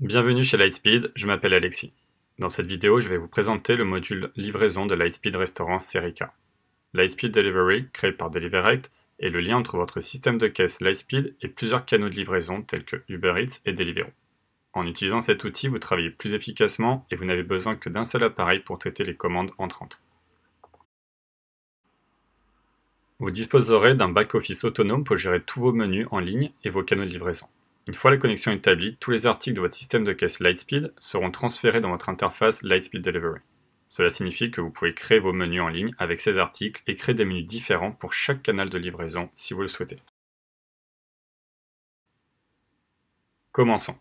Bienvenue chez Lightspeed, je m'appelle Alexis. Dans cette vidéo, je vais vous présenter le module livraison de Lightspeed Restaurant Serica. Lightspeed Delivery, créé par Deliverect, est le lien entre votre système de caisse Lightspeed et plusieurs canaux de livraison tels que Uber Eats et Deliveroo. En utilisant cet outil, vous travaillez plus efficacement et vous n'avez besoin que d'un seul appareil pour traiter les commandes entrantes. Vous disposerez d'un back-office autonome pour gérer tous vos menus en ligne et vos canaux de livraison. Une fois la connexion établie, tous les articles de votre système de caisse Lightspeed seront transférés dans votre interface Lightspeed Delivery. Cela signifie que vous pouvez créer vos menus en ligne avec ces articles et créer des menus différents pour chaque canal de livraison si vous le souhaitez. Commençons.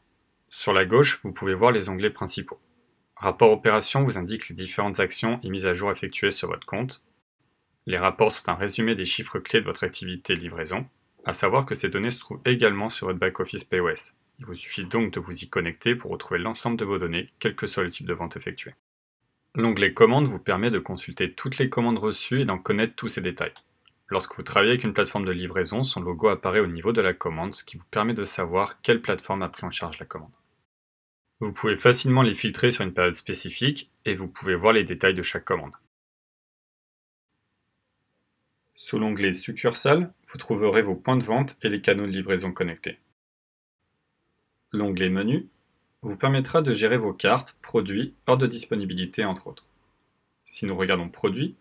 Sur la gauche, vous pouvez voir les onglets principaux. Rapport opération vous indique les différentes actions et mises à jour effectuées sur votre compte. Les rapports sont un résumé des chiffres clés de votre activité livraison, à savoir que ces données se trouvent également sur votre back-office POS. Il vous suffit donc de vous y connecter pour retrouver l'ensemble de vos données, quel que soit le type de vente effectuée. L'onglet Commandes vous permet de consulter toutes les commandes reçues et d'en connaître tous ses détails. Lorsque vous travaillez avec une plateforme de livraison, son logo apparaît au niveau de la commande, ce qui vous permet de savoir quelle plateforme a pris en charge la commande. Vous pouvez facilement les filtrer sur une période spécifique et vous pouvez voir les détails de chaque commande. Sous l'onglet succursale, vous trouverez vos points de vente et les canaux de livraison connectés. L'onglet Menu vous permettra de gérer vos cartes, produits, heures de disponibilité, entre autres. Si nous regardons Produits,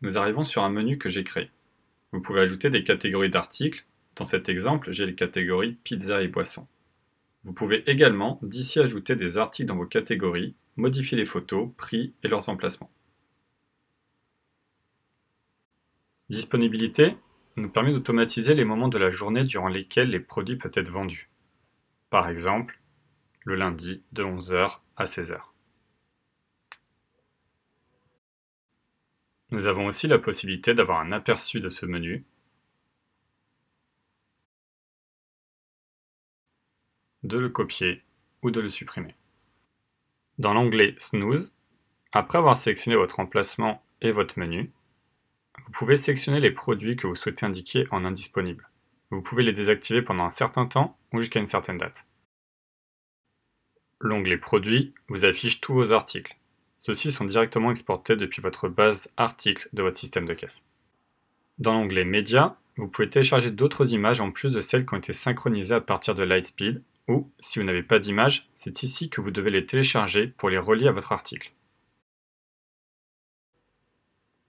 nous arrivons sur un menu que j'ai créé. Vous pouvez ajouter des catégories d'articles. Dans cet exemple, j'ai les catégories pizza et boissons. Vous pouvez également d'ici ajouter des articles dans vos catégories, modifier les photos, prix et leurs emplacements. Disponibilité nous permet d'automatiser les moments de la journée durant lesquels les produits peuvent être vendus. Par exemple, le lundi de 11h à 16h. Nous avons aussi la possibilité d'avoir un aperçu de ce menu, de le copier ou de le supprimer. Dans l'onglet Snooze, après avoir sélectionné votre emplacement et votre menu, vous pouvez sélectionner les produits que vous souhaitez indiquer en indisponible. Vous pouvez les désactiver pendant un certain temps ou jusqu'à une certaine date. L'onglet Produits vous affiche tous vos articles. Ceux-ci sont directement exportés depuis votre base articles de votre système de caisse. Dans l'onglet Médias, vous pouvez télécharger d'autres images en plus de celles qui ont été synchronisées à partir de Lightspeed, ou, si vous n'avez pas d'images, c'est ici que vous devez les télécharger pour les relier à votre article.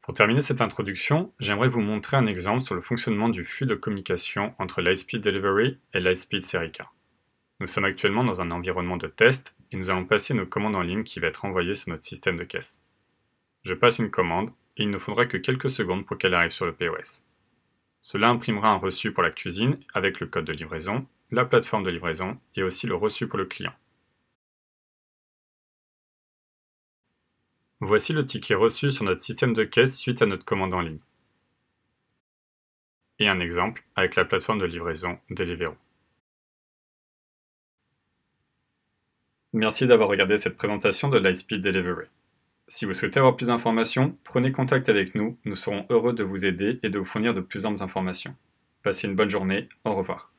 Pour terminer cette introduction, j'aimerais vous montrer un exemple sur le fonctionnement du flux de communication entre l'iSpeed Delivery et l'ISpeed Serica. Nous sommes actuellement dans un environnement de test et nous allons passer nos commandes en ligne qui va être envoyée sur notre système de caisse. Je passe une commande et il ne faudra que quelques secondes pour qu'elle arrive sur le POS. Cela imprimera un reçu pour la cuisine avec le code de livraison, la plateforme de livraison et aussi le reçu pour le client. Voici le ticket reçu sur notre système de caisse suite à notre commande en ligne. Et un exemple avec la plateforme de livraison Deliveroo. Merci d'avoir regardé cette présentation de Lightspeed Delivery. Si vous souhaitez avoir plus d'informations, prenez contact avec nous, nous serons heureux de vous aider et de vous fournir de plus amples informations. Passez une bonne journée, au revoir.